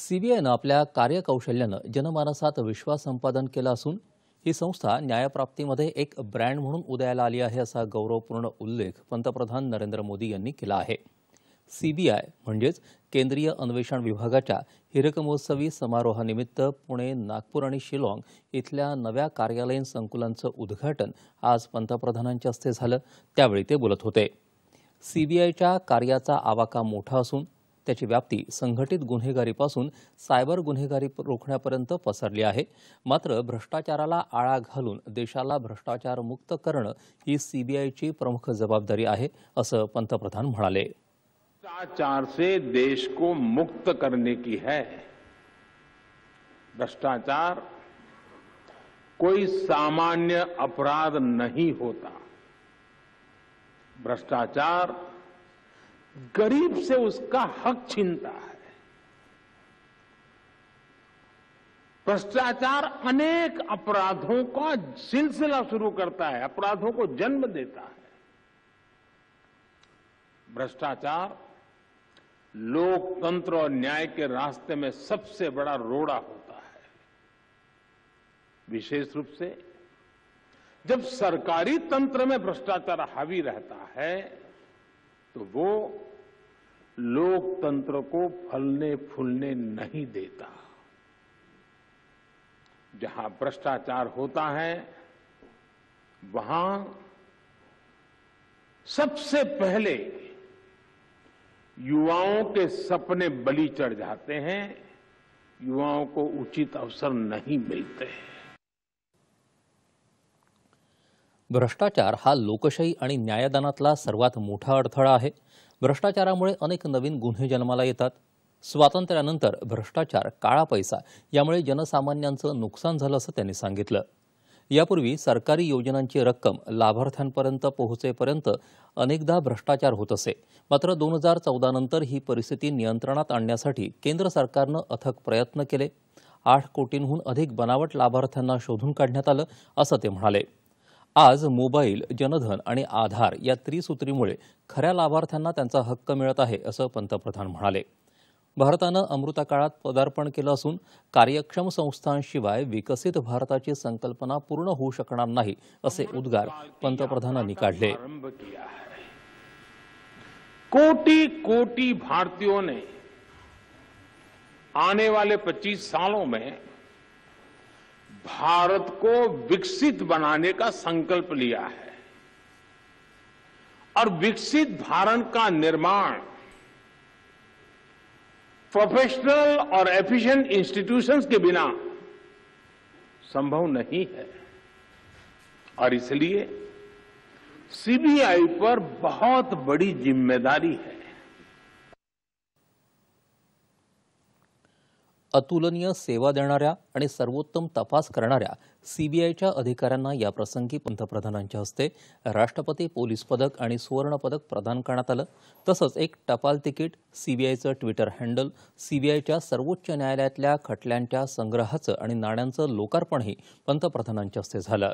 सीबीआयनं आपल्या कार्यकौशल्यानं जनमानसात विश्वास संपादन केला असून ही संस्था न्यायप्राप्तीमध्ये एक ब्रँड म्हणून उदयाला आली आहे असा गौरवपूर्ण उल्लेख पंतप्रधान नरेंद्र मोदी यांनी केला आहे सीबीआय म्हणजेच केंद्रीय अन्वेषण विभागाच्या हिरकमहोत्सवी समारोहानिमित्त पुणे नागपूर आणि शिलाँग इथल्या नव्या कार्यालयीन संकुलांचं उद्घाटन आज पंतप्रधानांच्या हस्ते झालं त्यावेळी ते बोलत होते सीबीआयच्या कार्याचा आवाका मोठा असून त्याची व्याप्ती संघटित गुन्हेगारीपासून सायबर गुन्हेगारी रोखण्यापर्यंत पसरली आहे मात्र भ्रष्टाचाराला आळा घालून देशाला भ्रष्टाचार मुक्त करणं ही सीबीआयची प्रमुख जबाबदारी आहे असं पंतप्रधान म्हणाले भ्रष्टाचार से देश को मुक्त करने की है भ्रष्टाचार कोई सामान्य अपराध नहीं होता भ्रष्टाचार गरीब से उसका हक छीनता है भ्रष्टाचार अनेक अपराधों का सिलसिला शुरू करता है अपराधों को जन्म देता है भ्रष्टाचार लोकतंत्र और न्याय के रास्ते में सबसे बड़ा रोड़ा होता है विशेष रूप से जब सरकारी तंत्र में भ्रष्टाचार हावी रहता है तो वो लोकतंत्र को फलने फूलने नहीं देता जहां भ्रष्टाचार होता है वहां सबसे पहले युवाओं के सपने बलि चढ़ जाते हैं युवाओं को उचित अवसर नहीं मिलते हैं भ्रष्टाचार हा लोकशाही आणि न्यायदानातला सर्वात मोठा अडथळा आहे भ्रष्टाचारामुळे अनेक नवीन गुन्हे जन्माला येतात स्वातंत्र्यानंतर भ्रष्टाचार काळा पैसा यामुळे जनसामान्यांचं नुकसान झालं असं त्यांनी सांगितलं यापूर्वी सरकारी योजनांची रक्कम लाभार्थ्यांपर्यंत पोहोचेपर्यंत अनेकदा भ्रष्टाचार होत असे मात्र दोन हजार नंतर ही परिस्थिती नियंत्रणात आणण्यासाठी केंद्र सरकारनं अथक प्रयत्न केले आठ कोटींहून अधिक बनावट लाभार्थ्यांना शोधून काढण्यात आलं असं ते म्हणाले आज मोबाईल जनधन आणि आधार या त्रिसूत्रीमुळे खऱ्या लाभार्थ्यांना त्यांचा हक्क मिळत आहे असं पंतप्रधान म्हणाले भारतानं अमृता काळात पदार्पण केलं असून कार्यक्षम संस्थांशिवाय विकसित भारताची संकल्पना पूर्ण होऊ शकणार नाही असे उद्गार पंतप्रधानांनी काढले कोटी कोटी भारतीय आने वाले पच्चीस सालों में भारत को विकसित बनाने का संकल्प लिया है और विकसित भारत का निर्माण प्रोफेशनल और एफिशिएंट इंस्टीट्यूशंस के बिना संभव नहीं है और इसलिए सीबीआई पर बहुत बड़ी जिम्मेदारी है अतुलनीय सेवा देणाऱ्या आणि सर्वोत्तम तपास करणाऱ्या सीबीआयच्या अधिकाऱ्यांना याप्रसंगी पंतप्रधानांच्या हस्ते राष्ट्रपती पोलीस पदक आणि सुवर्णपदक प्रदान करण्यात आलं तसंच एक टपाल तिकीट सीबीआयचं ट्विटर हँडल सीबीआयच्या सर्वोच्च न्यायालयातल्या खटल्यांच्या संग्रहाचं आणि नाण्यांचं लोकार्पणही पंतप्रधानांच्या हस्ते झालं